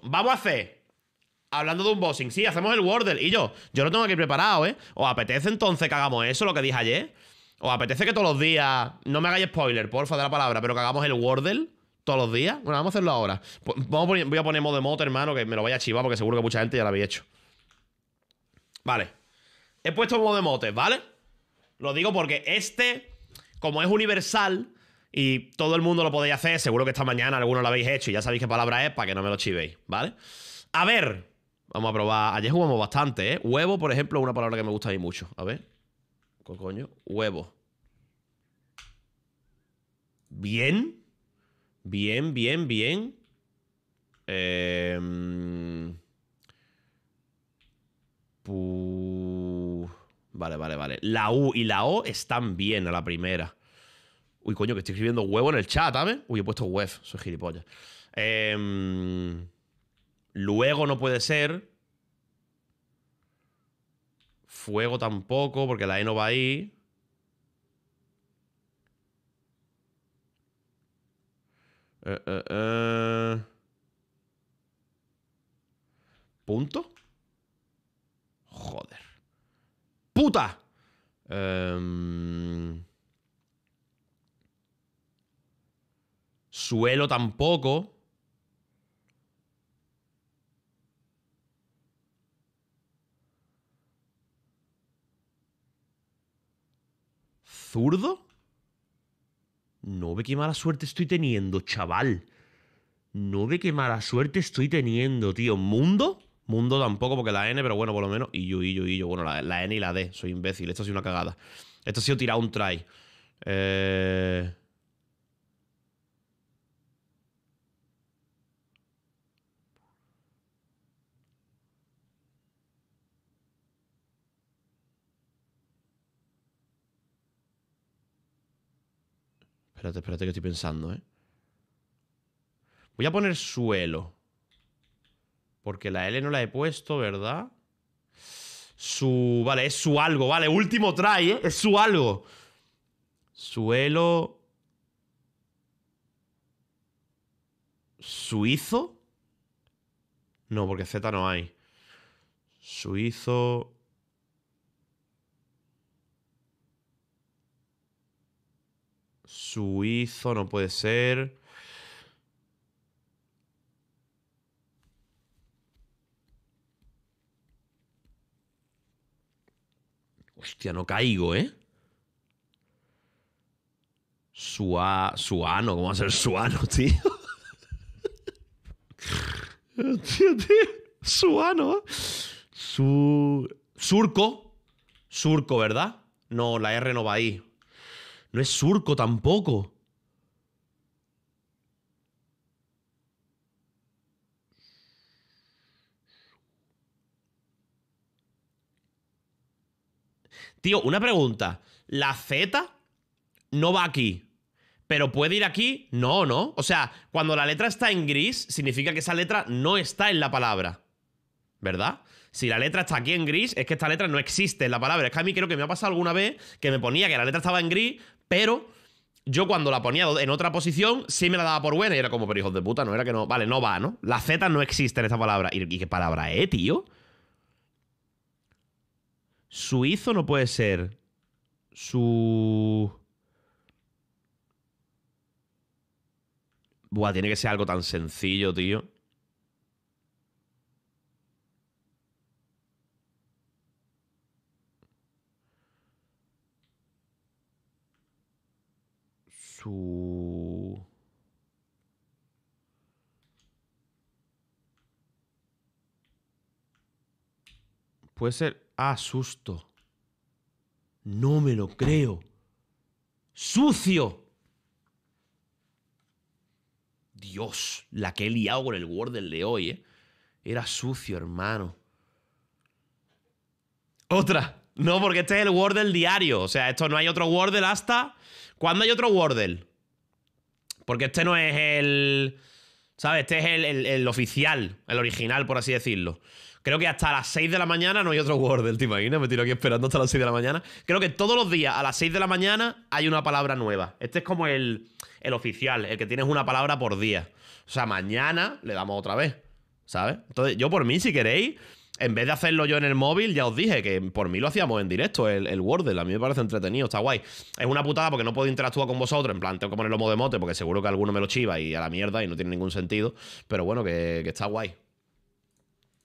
Vamos a hacer. Hablando de un bossing, sí, hacemos el Wordle. Y yo, yo lo tengo aquí preparado, ¿eh? ¿Os apetece entonces que hagamos eso, lo que dije ayer? ¿O apetece que todos los días. No me hagáis spoiler, porfa, de la palabra, pero que hagamos el Wordle todos los días? Bueno, vamos a hacerlo ahora. Pues, a poner, voy a poner modo moto, hermano, que me lo vaya a chivar porque seguro que mucha gente ya lo había hecho. Vale. He puesto modo motes, ¿vale? Lo digo porque este, como es universal, y todo el mundo lo podéis hacer, seguro que esta mañana alguno lo habéis hecho y ya sabéis qué palabra es para que no me lo chivéis, ¿vale? A ver, vamos a probar. Ayer jugamos bastante, ¿eh? Huevo, por ejemplo, es una palabra que me gusta a mucho. A ver. coño? Huevo. Bien. Bien, bien, bien. Em, vale, vale, vale. La U y la O están bien a la primera. Uy, coño, que estoy escribiendo huevo en el chat, ¿sabes? Uy, he puesto web, soy gilipollas. Em, luego no puede ser. Fuego tampoco, porque la E no va ahí. Eh, eh, eh. ¿Punto? Joder. ¡Puta! Em, Suelo tampoco. ¿Zurdo? No ve qué mala suerte estoy teniendo, chaval. No ve qué mala suerte estoy teniendo, tío. ¿Mundo? Mundo tampoco, porque la N, pero bueno, por lo menos. Y yo, y yo, y yo. Bueno, la, la N y la D. Soy imbécil. Esto ha sido una cagada. Esto ha sido tirar un try. Eh... Espérate, espérate que estoy pensando, ¿eh? Voy a poner suelo. Porque la L no la he puesto, ¿verdad? Su... Vale, es su algo, vale. Último try, ¿eh? Es su algo. Suelo... ¿Suizo? No, porque Z no hay. Suizo... Suizo no puede ser. Hostia, no caigo, ¿eh? Sua, suano, ¿cómo va a ser suano, tío? tío, tío. Suano. Su, surco. Surco, ¿verdad? No, la R no va ahí. No es surco tampoco. Tío, una pregunta. ¿La Z no va aquí? ¿Pero puede ir aquí? No, ¿no? O sea, cuando la letra está en gris, significa que esa letra no está en la palabra. ¿Verdad? Si la letra está aquí en gris, es que esta letra no existe en la palabra. Es que a mí creo que me ha pasado alguna vez que me ponía que la letra estaba en gris, pero yo cuando la ponía en otra posición, sí me la daba por buena y era como, pero hijos de puta, no era que no. Vale, no va, ¿no? La Z no existe en esta palabra. ¿Y, qué palabra es, tío? Suizo no puede ser. Su. Buah, tiene que ser algo tan sencillo, tío. Puede ser... Ah, susto. No me lo creo. ¡Sucio! Dios, la que he liado con el Wordle de hoy, ¿eh? Era sucio, hermano. Otra. No, porque este es el Wordle diario. O sea, esto no hay otro Wordle hasta ¿Cuándo hay otro Wordle? Porque este no es el... ¿Sabes? Este es el, oficial, el original, por así decirlo. Creo que hasta las 6 de la mañana no hay otro Wordle, ¿te imaginas? Me tiro aquí esperando hasta las 6 de la mañana. Creo que todos los días a las 6 de la mañana hay una palabra nueva. Este es como el, el oficial, el que tienes una palabra por día. O sea, mañana le damos otra vez, ¿sabes? Entonces, yo por mí, si queréis, en vez de hacerlo yo en el móvil, ya os dije que por mí lo hacíamos en directo, el, el Wordle. A mí me parece entretenido, está guay. Es una putada porque no puedo interactuar con vosotros. En plan, tengo que ponerlo modo de mote porque seguro que alguno me lo chiva y a la mierda y no tiene ningún sentido. Pero bueno, que está guay.